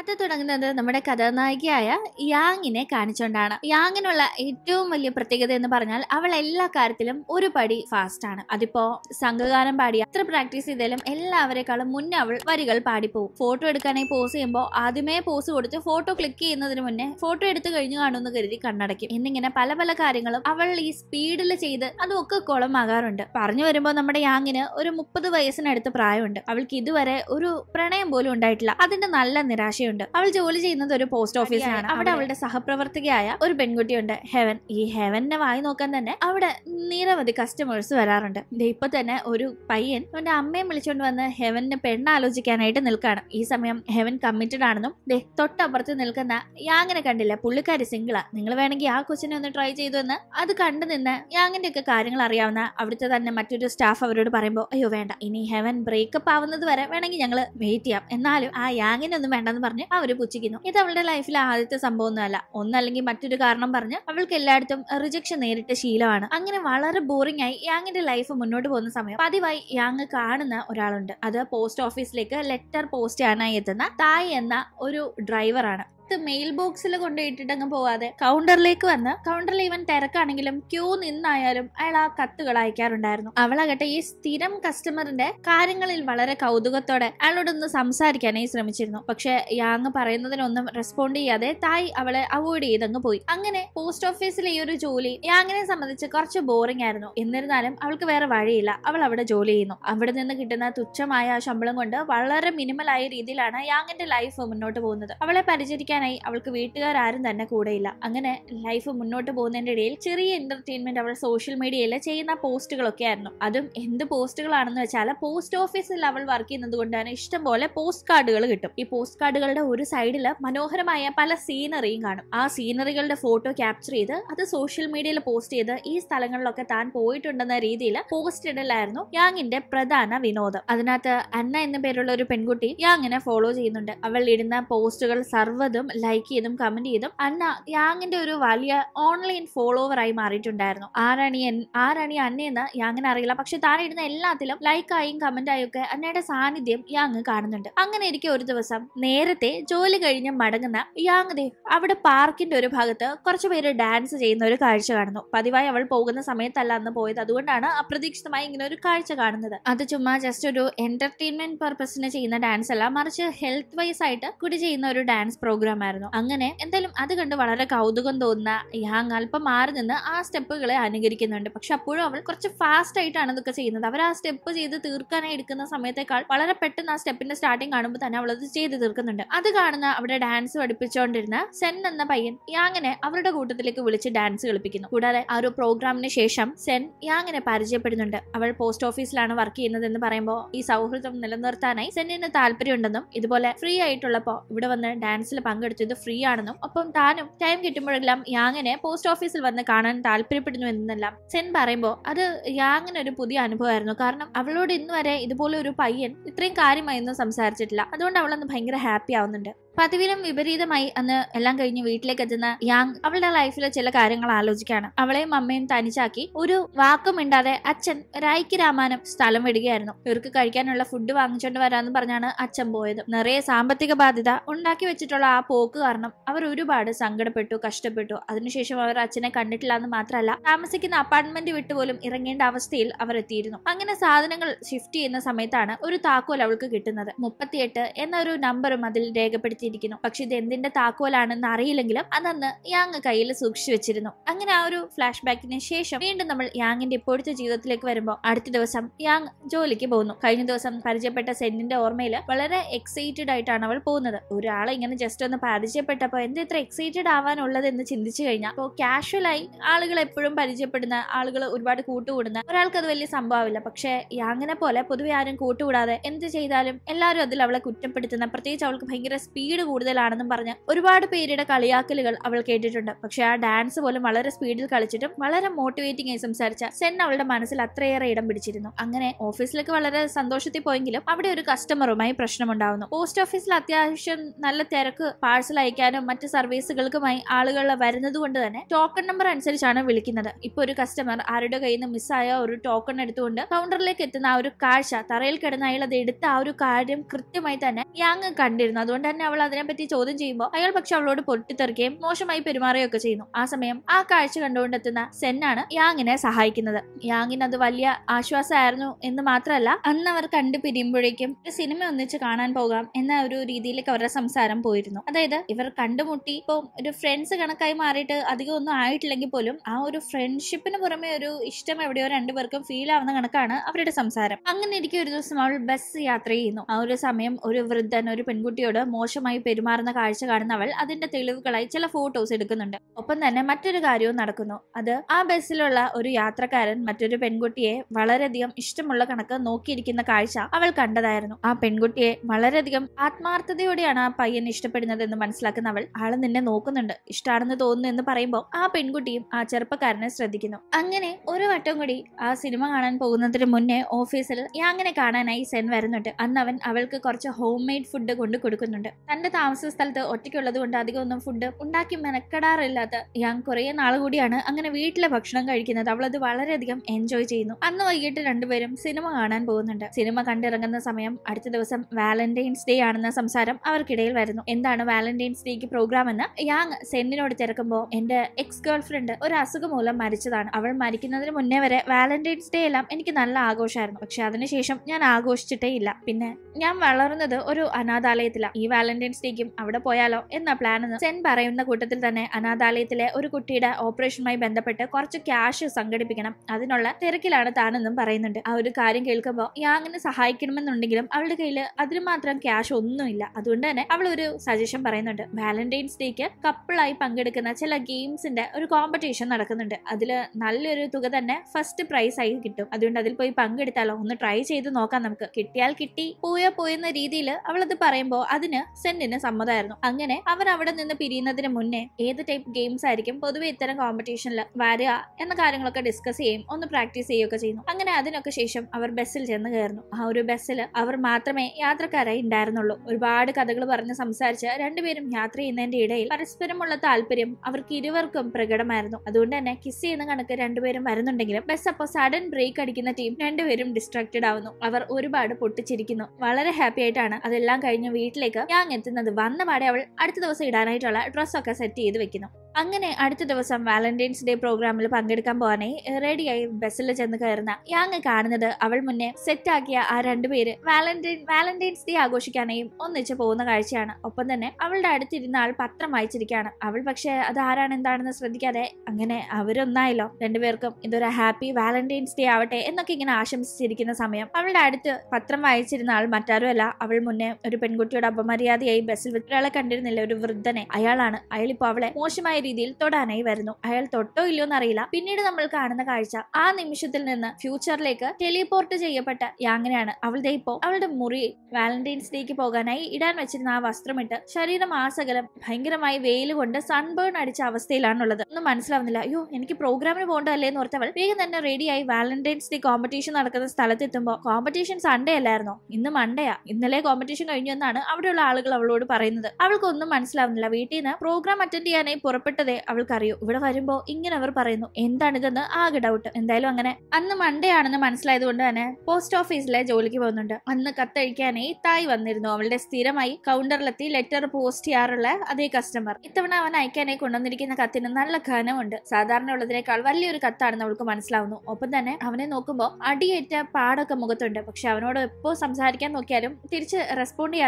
കഥ തുടങ്ങുന്നത് നമ്മുടെ കഥാനായികയായ യാങ്ങിനെ കാണിച്ചുകൊണ്ടാണ് യാങ്ങിനുള്ള ഏറ്റവും വലിയ പ്രത്യേകത എന്ന് പറഞ്ഞാൽ അവൾ എല്ലാ കാര്യത്തിലും ഒരു പടി ഫാസ്റ്റ് ആണ് അതിപ്പോ സംഘകാലം പാടി എത്ര പ്രാക്ടീസ് ചെയ്താലും എല്ലാവരെക്കാളും മുന്നേ അവൾ വരികൾ പാടിപ്പോവും ഫോട്ടോ എടുക്കാനായി പോസ് ചെയ്യുമ്പോൾ ആദ്യമേ പോസ് കൊടുത്ത് ഫോട്ടോ ക്ലിക്ക് ചെയ്യുന്നതിന് മുന്നേ ഫോട്ടോ എടുത്തു കഴിഞ്ഞു കാണുമെന്ന് കരുതി കണ്ണടയ്ക്കും എന്നിങ്ങനെ പല പല കാര്യങ്ങളും അവൾ ഈ സ്പീഡിൽ ചെയ്ത് അതൊക്കെ കുളമാകാറുണ്ട് പറഞ്ഞു വരുമ്പോൾ നമ്മുടെ യാങ്ങിന് ഒരു മുപ്പത് വയസ്സിനടുത്ത് പ്രായമുണ്ട് അവൾക്ക് ഇതുവരെ ഒരു പ്രണയം പോലും ഉണ്ടായിട്ടില്ല അതിന്റെ നല്ല നിരാശയുണ്ട് ഉണ്ട് അവൾ ജോലി ചെയ്യുന്നത് ഒരു പോസ്റ്റ് ഓഫീസിലാണ് അവിടെ അവളുടെ സഹപ്രവർത്തകയായ ഒരു പെൺകുട്ടിയുണ്ട് ഹെവൻ ഈ ഹെവനെ വായി നോക്കാൻ തന്നെ അവിടെ നിരവധി കസ്റ്റമേഴ്സ് വരാറുണ്ട് ഇപ്പൊ തന്നെ ഒരു പയ്യൻ അവന്റെ അമ്മയെ വിളിച്ചോണ്ട് വന്ന് ഹെവന് പെണ്ണാലോചിക്കാനായിട്ട് നിൽക്കാണ് ഈ സമയം ഹെവൻ കമ്മിറ്റഡ് ആണെന്നും ദേ തൊട്ടപ്പുറത്ത് നിൽക്കുന്ന യാങ്ങനെ കണ്ടില്ല പുള്ളിക്കാരി സിംഗിളാ നിങ്ങൾ വേണമെങ്കിൽ ആ കൊച്ചിനെ ഒന്ന് ട്രൈ ചെയ്തു എന്ന് അത് കണ്ടു നിന്ന് യാങ്ങിന്റെ ഒക്കെ കാര്യങ്ങൾ അറിയാവുന്ന അവിടുത്തെ തന്നെ മറ്റൊരു സ്റ്റാഫ് അവരോട് പറയുമ്പോൾ അയ്യോ വേണ്ട ഇനി ഹെവൻ ബ്രേക്കപ്പ് ആവുന്നത് വരെ വേണമെങ്കിൽ ഞങ്ങൾ വെയിറ്റ് ചെയ്യാം എന്നാലും ആ യാങ്ങിനൊന്നും വേണ്ടെന്ന് പറഞ്ഞു പറഞ്ഞ് അവർ പുച്ഛിക്കുന്നു ഇത് അവളുടെ ലൈഫിൽ ആദ്യത്തെ സംഭവം ഒന്നുമല്ല ഒന്നല്ലെങ്കിൽ മറ്റൊരു കാരണം പറഞ്ഞ് അവൾക്ക് എല്ലായിടത്തും റിജക്ഷൻ നേരിട്ട ശീലമാണ് അങ്ങനെ വളരെ ബോറിംഗ് ആയി യാങ്ങിന്റെ ലൈഫ് മുന്നോട്ട് പോകുന്ന സമയം പതിവായി യാങ് കാണുന്ന ഒരാളുണ്ട് അത് പോസ്റ്റ് ഓഫീസിലേക്ക് ലെറ്റർ പോസ്റ്റ് ചെയ്യാനായി എത്തുന്ന തായ് എന്ന ഒരു ഡ്രൈവറാണ് പുറത്ത് മെയിൽ ബോക്സിൽ കൊണ്ടുപോയിട്ടിട്ട് അങ്ങ് പോവാതെ കൗണ്ടറിലേക്ക് വന്ന് കൗണ്ടറിൽ ഇവൻ തിരക്കാണെങ്കിലും ക്യൂ നിന്നായാലും അയാൾ ആ കത്തുകൾ അയക്കാറുണ്ടായിരുന്നു അവളാകട്ടെ ഈ സ്ഥിരം കസ്റ്റമറിന്റെ കാര്യങ്ങളിൽ വളരെ കൗതുകത്തോടെ അയാളോടൊന്ന് സംസാരിക്കാനായി ശ്രമിച്ചിരുന്നു പക്ഷെ യാങ് പറയുന്നതിനൊന്നും റെസ്പോണ്ട് ചെയ്യാതെ തായ് അവളെ അവോയ്ഡ് ചെയ്തങ്ങ് പോയി അങ്ങനെ പോസ്റ്റ് ഓഫീസിലെ ഈ ഒരു ജോലി യാങ്ങിനെ സംബന്ധിച്ച് കുറച്ച് ബോറിംഗ് ആയിരുന്നു എന്നിരുന്നാലും അവൾക്ക് വേറെ വഴിയില്ല അവൾ അവിടെ ജോലി ചെയ്യുന്നു അവിടെ നിന്ന് കിട്ടുന്ന തുച്ഛമായ ശമ്പളം കൊണ്ട് വളരെ മിനിമലായ രീതിയിലാണ് യാങ്ങിന്റെ ലൈഫ് മുന്നോട്ട് പോകുന്നത് അവളെ പരിചരിക്കാൻ സഹായിക്കാനായി അവൾക്ക് വീട്ടുകാരും തന്നെ കൂടെയില്ല അങ്ങനെ ലൈഫ് മുന്നോട്ട് പോകുന്നതിൻ്റെ ഇടയിൽ ചെറിയ എൻ്റർടൈൻമെൻറ്റ് അവൾ സോഷ്യൽ മീഡിയയിൽ ചെയ്യുന്ന പോസ്റ്റുകളൊക്കെ ആയിരുന്നു അതും എന്ത് പോസ്റ്റുകളാണെന്ന് വെച്ചാൽ പോസ്റ്റ് ഓഫീസിൽ അവൾ വർക്ക് ചെയ്യുന്നത് കൊണ്ടാണ് ഇഷ്ടംപോലെ പോസ്റ്റ് കാർഡുകൾ കിട്ടും ഈ പോസ്റ്റ് കാർഡുകളുടെ ഒരു സൈഡിൽ മനോഹരമായ പല സീനറിയും കാണും ആ സീനറികളുടെ ഫോട്ടോ ക്യാപ്ചർ ചെയ്ത് അത് സോഷ്യൽ മീഡിയയിൽ പോസ്റ്റ് ചെയ്ത് ഈ സ്ഥലങ്ങളിലൊക്കെ താൻ പോയിട്ടുണ്ടെന്ന രീതിയിൽ പോസ്റ്റ് ഇടലായിരുന്നു യാങ്ങിന്റെ പ്രധാന വിനോദം അതിനകത്ത് അന്ന എന്ന പേരുള്ള ഒരു പെൺകുട്ടി യാങ്ങിനെ ഫോളോ ചെയ്യുന്നുണ്ട് അവൾ ഇടുന്ന പോസ്റ്റുകൾ സർവ്വതും ലൈക്ക് ചെയ്തും കമന്റ് ചെയ്തും അന്ന യാങ്ങിന്റെ ഒരു വലിയ ഓൺലൈൻ ഫോളോവർ ആയി മാറിയിട്ടുണ്ടായിരുന്നു ആരാണി ആരാണി അന്നയെന്ന് യാങ്ങിനെ അറിയില്ല പക്ഷെ താൻ ഇടുന്ന എല്ലാത്തിലും ലൈക്കായും കമന്റായും ഒക്കെ അന്നയുടെ സാന്നിധ്യം യാങ് കാണുന്നുണ്ട് അങ്ങനെ ഇരിക്കെ ഒരു ദിവസം നേരത്തെ ജോലി കഴിഞ്ഞ് മടങ്ങുന്ന യാങ് ദേ അവിടെ പാർക്കിന്റെ ഒരു ഭാഗത്ത് കുറച്ചു പേര് ഡാൻസ് ചെയ്യുന്ന ഒരു കാഴ്ച കാണുന്നു പതിവായി അവൾ പോകുന്ന സമയത്തല്ല അന്ന് പോയത് അതുകൊണ്ടാണ് അപ്രതീക്ഷിതമായി ഇങ്ങനെ ഒരു കാഴ്ച കാണുന്നത് അത് ചുമ്മാ ജസ്റ്റ് ഒരു എന്റർടൈൻമെന്റ് പർപ്പസിന് ചെയ്യുന്ന ഡാൻസ് അല്ല മറിച്ച് ഹെൽത്ത് വൈസ് ആയിട്ട് കൂടി ചെയ്യുന്ന ഒരു ഡാൻസ് പ്രോഗ്രാം ഇഷ്ടമായിരുന്നു അങ്ങനെ എന്തായാലും അത് കണ്ട് വളരെ കൗതുകം തോന്നുന്ന യാങ് അല്പം മാറി നിന്ന് ആ സ്റ്റെപ്പുകളെ അനുകരിക്കുന്നുണ്ട് പക്ഷെ അപ്പോഴും അവൾ കുറച്ച് ഫാസ്റ്റ് ആയിട്ടാണ് ഇതൊക്കെ ചെയ്യുന്നത് അവർ ആ സ്റ്റെപ്പ് ചെയ്ത് തീർക്കാനായി എടുക്കുന്ന സമയത്തേക്കാൾ വളരെ പെട്ടെന്ന് ആ സ്റ്റെപ്പിന്റെ സ്റ്റാർട്ടിങ് കാണുമ്പോൾ തന്നെ അവൾ അത് ചെയ്ത് തീർക്കുന്നുണ്ട് അത് കാണുന്ന അവിടെ ഡാൻസ് പഠിപ്പിച്ചുകൊണ്ടിരുന്ന സെൻ എന്ന പയ്യൻ യാങ്ങിനെ അവരുടെ കൂട്ടത്തിലേക്ക് വിളിച്ച് ഡാൻസ് കളിപ്പിക്കുന്നു കൂടാതെ ആ ഒരു പ്രോഗ്രാമിന് ശേഷം സെൻ യാങ്ങിനെ പരിചയപ്പെടുന്നുണ്ട് അവൾ പോസ്റ്റ് ഓഫീസിലാണ് വർക്ക് ചെയ്യുന്നത് എന്ന് പറയുമ്പോൾ ഈ സൗഹൃദം നിലനിർത്താനായി സെന്നിന് താല്പര്യമുണ്ടെന്നും ഇതുപോലെ ഫ്രീ ആയിട്ടുള്ളപ്പോൾ ഇവിടെ വന്ന് ഡാൻസിൽ പങ്കെടുക്കും അടുത്തത് ഫ്രീ ആണെന്നും ഒപ്പം താനും ടൈം കിട്ടുമ്പോഴെല്ലാം യാങ്ങിനെ പോസ്റ്റ് ഓഫീസിൽ വന്ന് കാണാൻ താല്പര്യപ്പെടുന്നു എന്നെല്ലാം സെൻ പറയുമ്പോൾ അത് യാങ്ങിന് ഒരു പുതിയ അനുഭവമായിരുന്നു കാരണം അവളോട് ഇന്നുവരെ ഇതുപോലെ ഒരു പയ്യൻ ഇത്രയും കാര്യമായി ഒന്നും സംസാരിച്ചിട്ടില്ല അതുകൊണ്ട് അവളൊന്ന് ഭയങ്കര ഹാപ്പി ആവുന്നുണ്ട് പതിവിലും വിപരീതമായി അന്ന് എല്ലാം കഴിഞ്ഞ് വീട്ടിലേക്ക് എത്തുന്ന യാങ് അവളുടെ ലൈഫിലെ ചില കാര്യങ്ങൾ ആലോചിക്കുകയാണ് അവളെയും അമ്മയും തനിച്ചാക്കി ഒരു വാക്കും ഇണ്ടാതെ അച്ഛൻ രായ്ക്ക് രാമാനം സ്ഥലം വിടുകയായിരുന്നു ഇവർക്ക് കഴിക്കാനുള്ള ഫുഡ് വാങ്ങിച്ചോണ്ട് വരാന്ന് പറഞ്ഞാണ് അച്ഛൻ പോയത് നിറയെ സാമ്പത്തിക ബാധ്യത ഉണ്ടാക്കി വെച്ചിട്ടുള്ള ആ പോക്ക് കാരണം അവർ ഒരുപാട് സങ്കടപ്പെട്ടു കഷ്ടപ്പെട്ടു അതിനുശേഷം അവർ അച്ഛനെ കണ്ടിട്ടില്ല എന്ന് മാത്രമല്ല താമസിക്കുന്ന അപ്പാർട്ട്മെന്റ് വിട്ടുപോലും ഇറങ്ങേണ്ട അവസ്ഥയിൽ അവർ എത്തിയിരുന്നു അങ്ങനെ സാധനങ്ങൾ ഷിഫ്റ്റ് ചെയ്യുന്ന സമയത്താണ് ഒരു താക്കോൽ അവൾക്ക് കിട്ടുന്നത് മുപ്പത്തിയെട്ട് എന്നൊരു നമ്പറും അതിൽ രേഖപ്പെടുത്തി നൽകിയിരിക്കുന്നു പക്ഷെ ഇത് എന്തിന്റെ താക്കോലാണെന്ന് അറിയില്ലെങ്കിലും അതന്ന് യാങ് കയ്യിൽ സൂക്ഷിച്ചു വെച്ചിരുന്നു അങ്ങനെ ആ ഒരു ഫ്ലാഷ് ബാക്കിന് ശേഷം വീണ്ടും നമ്മൾ യാങ്ങിന്റെ ഇപ്പോഴത്തെ ജീവിതത്തിലേക്ക് വരുമ്പോൾ അടുത്ത ദിവസം യാങ് ജോലിക്ക് പോകുന്നു കഴിഞ്ഞ ദിവസം പരിചയപ്പെട്ട സെന്നിന്റെ ഓർമ്മയിൽ വളരെ എക്സൈറ്റഡ് ആയിട്ടാണ് അവൾ പോകുന്നത് ഒരാളെ ഇങ്ങനെ ജസ്റ്റ് ഒന്ന് പരിചയപ്പെട്ടപ്പോൾ എന്ത് ഇത്ര എക്സൈറ്റഡ് ആവാനുള്ളത് എന്ന് ചിന്തിച്ചു കഴിഞ്ഞാൽ അപ്പോൾ കാഷ്വലായി ആളുകൾ എപ്പോഴും പരിചയപ്പെടുന്ന ആളുകൾ ഒരുപാട് കൂട്ടുകൂടുന്ന ഒരാൾക്ക് അത് വലിയ സംഭവമില്ല പക്ഷേ യാങ്ങിനെ പോലെ പൊതുവെ ആരും കൂട്ടുകൂടാതെ എന്ത് ചെയ്താലും എല്ലാവരും അതിൽ അവളെ കുറ്റപ്പെടുത്തുന്ന പ്രത്യേകിച്ച് അവൾക്ക് ഭയങ്കര സ്പീഡ് സ്പീഡ് കൂടുതലാണെന്നും പറഞ്ഞ് ഒരുപാട് പേരുടെ കളിയാക്കലുകൾ അവൾ കേട്ടിട്ടുണ്ട് പക്ഷെ ആ ഡാൻസ് പോലും വളരെ സ്പീഡിൽ കളിച്ചിട്ടും വളരെ മോട്ടിവേറ്റിംഗ് ആയി സംസാരിച്ച സെൻ അവളുടെ മനസ്സിൽ അത്രയേറെ ഇടം പിടിച്ചിരുന്നു അങ്ങനെ ഓഫീസിലേക്ക് വളരെ സന്തോഷത്തിൽ പോയെങ്കിലും അവിടെ ഒരു കസ്റ്റമറുമായി പ്രശ്നമുണ്ടാവുന്നു പോസ്റ്റ് ഓഫീസിൽ അത്യാവശ്യം നല്ല തിരക്ക് പാഴ്സൽ അയക്കാനും മറ്റ് സർവീസുകൾക്കുമായി ആളുകൾ വരുന്നത് കൊണ്ട് തന്നെ ടോക്കൺ നമ്പർ അനുസരിച്ചാണ് വിളിക്കുന്നത് ഇപ്പൊ ഒരു കസ്റ്റമർ ആരുടെ കയ്യിൽ നിന്ന് മിസ്സായ ഒരു ടോക്കൺ എടുത്തുകൊണ്ട് കൗണ്ടറിലേക്ക് എത്തുന്ന ആ ഒരു കാഴ്ച തറയിൽ കിടന്ന അയാൾ അത് എടുത്ത ആ ഒരു കാര്യം കൃത്യമായി തന്നെ യാങ് കണ്ടിരുന്നു അതുകൊണ്ട് തന്നെ അവൾ അതിനെ അതിനെപ്പറ്റി ചോദ്യം ചെയ്യുമ്പോൾ അയാൾ പക്ഷെ അവളോട് പൊട്ടിത്തെറിക്കുകയും മോശമായി പെരുമാറുകയൊക്കെ ചെയ്യുന്നു ആ സമയം ആ കാഴ്ച കണ്ടുകൊണ്ടെത്തുന്ന സെന്നാണ് യാങ്ങിനെ സഹായിക്കുന്നത് യാങ്ങിന് അത് വലിയ ആശ്വാസമായിരുന്നു എന്ന് മാത്രമല്ല അന്ന് അവർ കണ്ടുപിരിയുമ്പോഴേക്കും ഒരു സിനിമ ഒന്നിച്ച് കാണാൻ പോകാം എന്ന ഒരു രീതിയിലേക്ക് അവരുടെ സംസാരം പോയിരുന്നു അതായത് ഇവർ കണ്ടുമുട്ടി ഇപ്പൊ ഒരു ഫ്രണ്ട്സ് കണക്കായി മാറിയിട്ട് അധികം ഒന്നും ആയിട്ടില്ലെങ്കിൽ പോലും ആ ഒരു ഫ്രണ്ട്ഷിപ്പിന് പുറമെ ഒരു ഇഷ്ടം എവിടെയോ രണ്ടുപേർക്കും ഫീൽ ആവുന്ന കണക്കാണ് അവരുടെ സംസാരം അങ്ങനെ ഇരിക്കും ഒരു ദിവസം അവൾ ബസ് യാത്ര ചെയ്യുന്നു ആ ഒരു സമയം ഒരു വൃദ്ധൻ ഒരു പെൺകുട്ടിയോട് മോശമായി മോശമായി പെരുമാറുന്ന കാഴ്ച കാണുന്നവൾ അതിന്റെ തെളിവുകളായി ചില ഫോട്ടോസ് എടുക്കുന്നുണ്ട് ഒപ്പം തന്നെ മറ്റൊരു കാര്യവും നടക്കുന്നു അത് ആ ബസ്സിലുള്ള ഒരു യാത്രക്കാരൻ മറ്റൊരു പെൺകുട്ടിയെ വളരെയധികം ഇഷ്ടമുള്ള കണക്ക് നോക്കിയിരിക്കുന്ന കാഴ്ച അവൾ കണ്ടതായിരുന്നു ആ പെൺകുട്ടിയെ വളരെയധികം ആത്മാർത്ഥതയോടെയാണ് ആ പയ്യൻ ഇഷ്ടപ്പെടുന്നത് എന്ന് മനസ്സിലാക്കുന്ന അവൾ ആള് നിന്നെ നോക്കുന്നുണ്ട് ഇഷ്ടമാണെന്ന് തോന്നുന്നു എന്ന് പറയുമ്പോൾ ആ പെൺകുട്ടിയും ആ ചെറുപ്പക്കാരനെ ശ്രദ്ധിക്കുന്നു അങ്ങനെ ഒരു വട്ടം കൂടി ആ സിനിമ കാണാൻ പോകുന്നതിന് മുന്നേ ഓഫീസിൽ അങ്ങനെ കാണാനായി സെൻ വരുന്നുണ്ട് അന്ന് അവൻ അവൾക്ക് കുറച്ച് ഹോം മെയ്ഡ് ഫുഡ് കൊണ്ട് കൊടുക്കുന്നുണ്ട് തൻ്റെ താമസ സ്ഥലത്ത് ഒറ്റയ്ക്കുള്ളത് കൊണ്ട് അധികമൊന്നും ഫുഡ് ഉണ്ടാക്കി മെനക്കെടാറില്ലാത്ത ഞാൻ കുറേ നാൾ കൂടിയാണ് അങ്ങനെ വീട്ടിലെ ഭക്ഷണം കഴിക്കുന്നത് അവളത് വളരെയധികം എൻജോയ് ചെയ്യുന്നു അന്ന് വൈകിട്ട് രണ്ടുപേരും സിനിമ കാണാൻ പോകുന്നുണ്ട് സിനിമ കണ്ടിറങ്ങുന്ന സമയം അടുത്ത ദിവസം വാലന്റൈൻസ് ഡേ ആണെന്ന സംസാരം അവർക്കിടയിൽ വരുന്നു എന്താണ് വാലന്റൈൻസ് ഡേക്ക് പ്രോഗ്രാം എന്ന് യാങ് സെന്നിനോട് തിരക്കുമ്പോൾ എന്റെ എക്സ് ഗേൾ ഫ്രണ്ട് ഒരു അസുഖം മൂലം മരിച്ചതാണ് അവൾ മരിക്കുന്നതിന് മുന്നേ വരെ വാലന്റൈൻസ് ഡേ എല്ലാം എനിക്ക് നല്ല ആഘോഷമായിരുന്നു പക്ഷെ അതിനുശേഷം ഞാൻ ആഘോഷിച്ചിട്ടേ ഇല്ല പിന്നെ ഞാൻ വളർന്നത് ഒരു അനാഥാലയത്തിലാണ് ഈ വാലന്റൈൻ വാലന്റൈൻസ് അവിടെ പോയാലോ എന്ന പ്ലാൻ സെൻ പറയുന്ന കൂട്ടത്തിൽ തന്നെ അനാഥാലയത്തിലെ ഒരു കുട്ടിയുടെ ഓപ്പറേഷനുമായി ബന്ധപ്പെട്ട് കുറച്ച് ക്യാഷ് സംഘടിപ്പിക്കണം അതിനുള്ള തിരക്കിലാണ് താനെന്നും പറയുന്നുണ്ട് ആ ഒരു കാര്യം കേൾക്കുമ്പോൾ യാങ്ങിനെ സഹായിക്കണമെന്നുണ്ടെങ്കിലും അവളുടെ കയ്യിൽ അതിന് മാത്രം ക്യാഷ് ഒന്നുമില്ല അതുകൊണ്ട് തന്നെ അവൾ ഒരു സജഷൻ പറയുന്നുണ്ട് വാലന്റൈൻസ് ഡേക്ക് കപ്പിളായി പങ്കെടുക്കുന്ന ചില ഗെയിംസിന്റെ ഒരു കോമ്പറ്റീഷൻ നടക്കുന്നുണ്ട് അതിൽ നല്ലൊരു തുക തന്നെ ഫസ്റ്റ് പ്രൈസ് ആയി കിട്ടും അതുകൊണ്ട് അതിൽ പോയി പങ്കെടുത്താലോ ഒന്ന് ട്രൈ ചെയ്ത് നോക്കാം നമുക്ക് കിട്ടിയാൽ കിട്ടി പോയാ പോയെന്ന രീതിയിൽ അവൾ അത് പറയുമ്പോൾ അതിന് സെൻ അശ്വിന് സമ്മതമായിരുന്നു അങ്ങനെ അവർ അവിടെ നിന്ന് പിരിയുന്നതിന് മുന്നേ ഏത് ടൈപ്പ് ഗെയിംസ് ആയിരിക്കും പൊതുവെ ഇത്തരം കോമ്പറ്റീഷനിൽ വരിക എന്ന കാര്യങ്ങളൊക്കെ ഡിസ്കസ് ചെയ്യും ഒന്ന് പ്രാക്ടീസ് ചെയ്യുകയൊക്കെ ചെയ്യുന്നു അങ്ങനെ അതിനൊക്കെ ശേഷം അവർ ബസ്സിൽ ചെന്ന് കയറുന്നു ആ ഒരു ബസ്സിൽ അവർ മാത്രമേ യാത്രക്കാരായി ഉണ്ടായിരുന്നുള്ളൂ ഒരുപാട് കഥകൾ പറഞ്ഞ് സംസാരിച്ച് രണ്ടുപേരും യാത്ര ചെയ്യുന്നതിന്റെ ഇടയിൽ പരസ്പരമുള്ള താല്പര്യം അവർക്ക് ഇരുവർക്കും പ്രകടമായിരുന്നു അതുകൊണ്ട് തന്നെ കിസ് ചെയ്യുന്ന കണക്ക് രണ്ടുപേരും വരുന്നുണ്ടെങ്കിലും ബസ് അപ്പോൾ സഡൻ ബ്രേക്ക് അടിക്കുന്ന ടീം രണ്ടുപേരും ഡിസ്ട്രാക്റ്റഡ് ആവുന്നു അവർ ഒരുപാട് പൊട്ടിച്ചിരിക്കുന്നു വളരെ ഹാപ്പി ആയിട്ടാണ് അതെല്ലാം കഴിഞ്ഞ് വീട്ടിലേക്ക് യാങ് എത്തുന്നത് വന്നപാടെ അവൾ അടുത്ത ദിവസം ഇടാനായിട്ടുള്ള ഡ്രസ്സൊക്കെ സെറ്റ് ചെയ്ത് വെക്കുന്നു അങ്ങനെ അടുത്ത ദിവസം വാലന്റൈൻസ് ഡേ പ്രോഗ്രാമിൽ പങ്കെടുക്കാൻ പോകാനായി റെഡിയായി ബസ്സിൽ ചെന്ന് കയറുന്ന യാങ് കാണുന്നത് അവൾ മുന്നേ സെറ്റാക്കിയ ആ രണ്ടുപേര് വാലന്റൈൻ വാലന്റൈൻസ് ഡേ ആഘോഷിക്കാനായും ഒന്നിച്ച് പോകുന്ന കാഴ്ചയാണ് ഒപ്പം തന്നെ അവളുടെ അടുത്തിരുന്ന ആൾ പത്രം വായിച്ചിരിക്കുകയാണ് അവൾ പക്ഷേ അത് ആരാണ് എന്താണെന്ന് ശ്രദ്ധിക്കാതെ അങ്ങനെ അവരൊന്നായല്ലോ രണ്ടുപേർക്കും ഇതൊരു ഹാപ്പി വാലന്റൈൻസ് ഡേ ആവട്ടെ എന്നൊക്കെ ഇങ്ങനെ ആശംസിച്ചിരിക്കുന്ന സമയം അവളുടെ അടുത്ത് പത്രം വായിച്ചിരുന്ന ആൾ മറ്റാരുമല്ല അവൾ മുന്നേ ഒരു പെൺകുട്ടിയുടെ അപമര്യാദയായി ബസ്സിൽ ഒരാളെ കണ്ടിരുന്നില്ല ഒരു വൃദ്ധനെ അയാളാണ് അയാളിപ്പോ അവളെ മോശമായി രീതിയിൽ തൊടാനായി വരുന്നു അയാൾ തൊട്ടോ ഇല്ലയോ എന്നറിയില്ല പിന്നീട് നമ്മൾ കാണുന്ന കാഴ്ച ആ നിമിഷത്തിൽ നിന്ന് ഫ്യൂച്ചറിലേക്ക് ടെലിപോർട്ട് ചെയ്യപ്പെട്ട യാങ്ങനെയാണ് അവളുടെ ഇപ്പോ അവളുടെ മുറി വാലന്റൈൻസ് ഡേക്ക് പോകാനായി ഇടാൻ വെച്ചിരുന്ന ആ വസ്ത്രമിട്ട് ശരീരം ആസകലം ഭയങ്കരമായി വെയിൽ കൊണ്ട് സൺബേൺ അടിച്ച അവസ്ഥയിലാണുള്ളത് ഒന്നും മനസ്സിലാവുന്നില്ല അയ്യോ എനിക്ക് പ്രോഗ്രാമിന് പോകേണ്ടതല്ലേ എന്ന് ഓർത്തവൾ വേഗം തന്നെ റെഡിയായി വാലന്റൈൻസ് ഡേ കോമ്പറ്റീഷൻ നടക്കുന്ന സ്ഥലത്തെത്തുമ്പോൾ കോമ്പറ്റീഷൻ സൺഡേ അല്ലായിരുന്നോ ഇന്ന് മൺഡേയാ ഇന്നലെ കോമ്പറ്റീഷൻ കഴിഞ്ഞു എന്നാണ് അവിടെയുള്ള ആളുകൾ അവളോട് പറയുന്നത് അവൾക്കൊന്നും മനസ്സിലാവുന്നില്ല വീട്ടിൽ നിന്ന് പ്രോഗ്രാം അറ്റൻഡ് ചെയ്യാനായി പുറപ്പെട്ടു പുറപ്പെട്ടതേ അവൾക്കറിയൂ ഇവിടെ വരുമ്പോ ഇങ്ങനെ അവർ പറയുന്നു എന്താണിതെന്ന് ആകെ ഡൗട്ട് എന്തായാലും അങ്ങനെ അന്ന് മൺഡേ ആണെന്ന് മനസ്സിലായതുകൊണ്ട് തന്നെ പോസ്റ്റ് ഓഫീസിലെ ജോലിക്ക് പോകുന്നുണ്ട് അന്ന് കത്തഴിക്കാനായി തായ് വന്നിരുന്നു അവളുടെ സ്ഥിരമായി കൗണ്ടറിലെത്തി ലെറ്റർ പോസ്റ്റ് ചെയ്യാറുള്ള അതേ കസ്റ്റമർ ഇത്തവണ അവൻ അയക്കാനായി കൊണ്ടുവന്നിരിക്കുന്ന കത്തിന് നല്ല ഘനമുണ്ട് സാധാരണ ഉള്ളതിനേക്കാൾ വലിയൊരു കത്താണെന്ന് അവൾക്ക് മനസ്സിലാവുന്നു ഒപ്പം തന്നെ അവനെ നോക്കുമ്പോൾ അടിയേറ്റ പാടൊക്കെ മുഖത്തുണ്ട് പക്ഷെ അവനോട് എപ്പോ സംസാരിക്കാൻ നോക്കിയാലും തിരിച്ച് റെസ്പോണ്ട്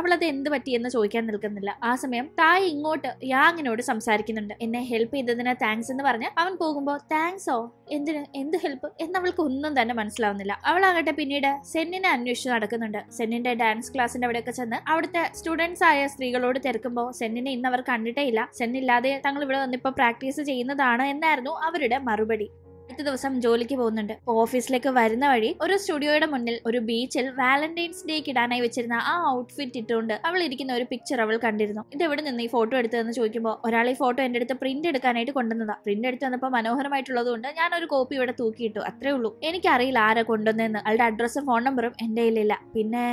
അവൾ അത് എന്ത് പറ്റിയെന്ന് ചോദിക്കാൻ നിൽക്കുന്നില്ല ആ സമയം തായ് ഇങ്ങോട്ട് യാങ്ങിനോട് സംസാരിക്കും സംസാരിക്കുന്നുണ്ട് എന്നെ ഹെൽപ്പ് ചെയ്തതിന് താങ്ക്സ് എന്ന് പറഞ്ഞ് അവൻ പോകുമ്പോൾ താങ്ക്സോ എന്തിന് എന്ത് ഹെൽപ്പ് അവൾക്ക് ഒന്നും തന്നെ മനസ്സിലാവുന്നില്ല അവളാകട്ടെ പിന്നീട് സെന്നിനെ അന്വേഷിച്ച് നടക്കുന്നുണ്ട് സെന്നിന്റെ ഡാൻസ് ക്ലാസിന്റെ അവിടെയൊക്കെ ചെന്ന് അവിടുത്തെ സ്റ്റുഡൻസ് ആയ സ്ത്രീകളോട് തിരക്കുമ്പോൾ സെന്നിനെ ഇന്ന് അവർ കണ്ടിട്ടേ ഇല്ല സെന്നില്ലാതെ തങ്ങൾ ഇവിടെ വന്നിപ്പോൾ പ്രാക്ടീസ് ചെയ്യുന്നതാണ് എന്നായിരുന്നു അവരുടെ മറുപടി അടുത്ത ദിവസം ജോലിക്ക് പോകുന്നുണ്ട് ഓഫീസിലേക്ക് വരുന്ന വഴി ഒരു സ്റ്റുഡിയോയുടെ മുന്നിൽ ഒരു ബീച്ചിൽ വാലന്റൈൻസ് ഡേക്ക് ഇടാനായി വെച്ചിരുന്ന ആ ഔട്ട്ഫിറ്റ് ഇട്ടുകൊണ്ട് അവൾ ഇരിക്കുന്ന ഒരു പിക്ചർ അവൾ കണ്ടിരുന്നു ഇത് എവിടെ നിന്ന് ഈ ഫോട്ടോ എടുത്തതെന്ന് ചോദിക്കുമ്പോൾ ഒരാൾ ഈ ഫോട്ടോ എൻ്റെ അടുത്ത് പ്രിന്റ് എടുക്കാനായിട്ട് കൊണ്ടുവന്നതാണ് പ്രിന്റ് എടുത്ത് വന്നപ്പോൾ മനോഹരമായിട്ടുള്ളതുകൊണ്ട് ഞാൻ ഒരു കോപ്പി ഇവിടെ തൂക്കിയിട്ടു അത്രേ ഉള്ളൂ എനിക്കറിയില്ല ആരാ കൊണ്ടുവന്നതെന്ന് അവളുടെ അഡ്രസ്സും ഫോൺ നമ്പറും എന്റെ കയ്യിലില്ല പിന്നെ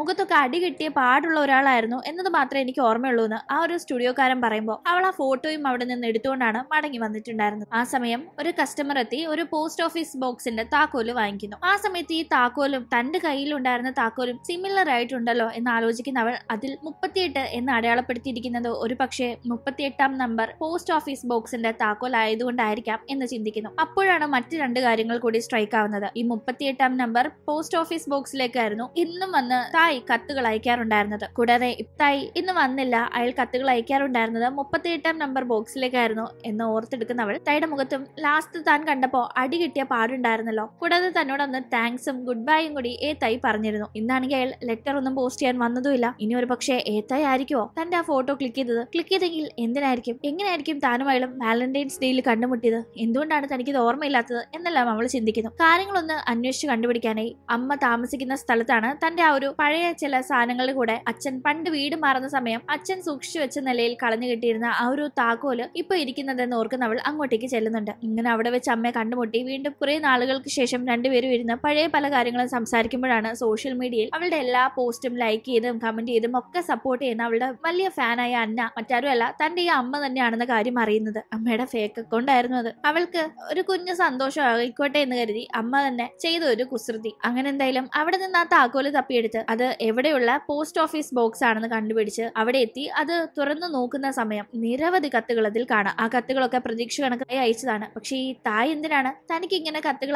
മുഖത്തൊക്കെ അടി കിട്ടിയ പാടുള്ള ഒരാളായിരുന്നു എന്നത് മാത്രമേ എനിക്ക് ഓർമ്മയുള്ളൂ എന്ന് ആ ഒരു സ്റ്റുഡിയോക്കാരൻ പറയുമ്പോൾ അവൾ ആ ഫോട്ടോയും അവിടെ നിന്ന് എടുത്തുകൊണ്ടാണ് മടങ്ങി വന്നിട്ടുണ്ടായിരുന്നത് ആ സമയം ഒരു കസ്റ്റമർ എത്തി ഒരു പോസ്റ്റ് ഓഫീസ് ബോക്സിന്റെ താക്കോല് വാങ്ങിക്കുന്നു ആ സമയത്ത് ഈ താക്കോലും തന്റെ ഉണ്ടായിരുന്ന താക്കോലും സിമിലർ ആയിട്ടുണ്ടല്ലോ എന്ന് ആലോചിക്കുന്ന അവൾ അതിൽ മുപ്പത്തിയെട്ട് എന്ന് അടയാളപ്പെടുത്തിയിരിക്കുന്നത് ഒരു പക്ഷേ മുപ്പത്തിയെട്ടാം നമ്പർ പോസ്റ്റ് ഓഫീസ് ബോക്സിന്റെ താക്കോൽ ആയതുകൊണ്ടായിരിക്കാം എന്ന് ചിന്തിക്കുന്നു അപ്പോഴാണ് മറ്റു രണ്ട് കാര്യങ്ങൾ കൂടി സ്ട്രൈക്ക് ആവുന്നത് ഈ മുപ്പത്തിയെട്ടാം നമ്പർ പോസ്റ്റ് ഓഫീസ് ബോക്സിലേക്കായിരുന്നു ഇന്നും വന്ന് തായ് കത്തുകൾ അയക്കാറുണ്ടായിരുന്നത് കൂടാതെ ഇത്തായി ഇന്ന് വന്നില്ല അയാൾ കത്തുകൾ അയക്കാറുണ്ടായിരുന്നത് മുപ്പത്തിയെട്ടാം നമ്പർ ബോക്സിലേക്കായിരുന്നു എന്ന് ഓർത്തെടുക്കുന്നവൾ തായുടെ മുഖത്തും ലാസ്റ്റ് താൻ കണ്ട കണ്ടപ്പോൾ അടി കിട്ടിയ പാടുണ്ടായിരുന്നല്ലോ കൂടാതെ തന്നോട് അന്ന് താങ്ക്സും ഗുഡ് ബൈയും കൂടി ഏത്തായി പറഞ്ഞിരുന്നു ഇന്നാണെങ്കിൽ അയാൾ ലെറ്റർ ഒന്നും പോസ്റ്റ് ചെയ്യാൻ വന്നതുമില്ല ഇനി ഒരു പക്ഷേ ഏത്തായി ആയിരിക്കുമോ തന്റെ ആ ഫോട്ടോ ക്ലിക്ക് ചെയ്തത് ക്ലിക്ക് ചെയ്തെങ്കിൽ എന്തിനായിരിക്കും എങ്ങനെയായിരിക്കും താനും അയാളും വാലന്റൈൻസ് ഡേയിൽ കണ്ടുമുട്ടിയത് എന്തുകൊണ്ടാണ് തനിക്കിത് ഓർമ്മയില്ലാത്തത് എന്നെല്ലാം അവൾ ചിന്തിക്കുന്നു കാര്യങ്ങളൊന്ന് അന്വേഷിച്ച് കണ്ടുപിടിക്കാനായി അമ്മ താമസിക്കുന്ന സ്ഥലത്താണ് തന്റെ ആ ഒരു പഴയ ചില സാധനങ്ങളുടെ കൂടെ അച്ഛൻ പണ്ട് വീട് മാറുന്ന സമയം അച്ഛൻ സൂക്ഷിച്ചു വെച്ച നിലയിൽ കളഞ്ഞു കിട്ടിയിരുന്ന ആ ഒരു താക്കോല് ഇപ്പൊ ഇരിക്കുന്നതെന്ന് ഓർക്കുന്നവൾ അങ്ങോട്ടേക്ക് ചെല്ലുന്നുണ്ട് ഇങ്ങനെ അവിടെ വെച്ച് അമ്മയെ കണ്ടുമുട്ടി വീണ്ടും കുറെ നാളുകൾക്ക് ശേഷം രണ്ടുപേരും ഇരുന്ന് പഴയ പല കാര്യങ്ങളും സംസാരിക്കുമ്പോഴാണ് സോഷ്യൽ മീഡിയയിൽ അവളുടെ എല്ലാ പോസ്റ്റും ലൈക്ക് ചെയ്തും കമന്റ് ചെയ്തും ഒക്കെ സപ്പോർട്ട് ചെയ്യുന്ന അവളുടെ വലിയ ഫാനായ അന്ന മറ്റാരുമല്ല തന്റെ ഈ അമ്മ തന്നെയാണെന്ന കാര്യം അറിയുന്നത് അമ്മയുടെ ഫേക്ക് അക്കൗണ്ട് ആയിരുന്നു അത് അവൾക്ക് ഒരു കുഞ്ഞു സന്തോഷം ആയിക്കോട്ടെ എന്ന് കരുതി അമ്മ തന്നെ ചെയ്ത ഒരു കുസൃതി അങ്ങനെ എന്തായാലും അവിടെ നിന്ന് ആ താക്കോല് തപ്പിയെടുത്ത് അത് എവിടെയുള്ള പോസ്റ്റ് ഓഫീസ് ബോക്സ് ആണെന്ന് കണ്ടുപിടിച്ച് അവിടെ എത്തി അത് തുറന്നു നോക്കുന്ന സമയം നിരവധി കത്തുകൾ അതിൽ കാണാം ആ കത്തുകളൊക്കെ പ്രതീക്ഷ കണക്കായി അയച്ചതാണ് പക്ഷേ ഈ തായ് എന്തിനാണ് എന്തിനാണ് തനിക്ക് ഇങ്ങനെ കത്തുകൾ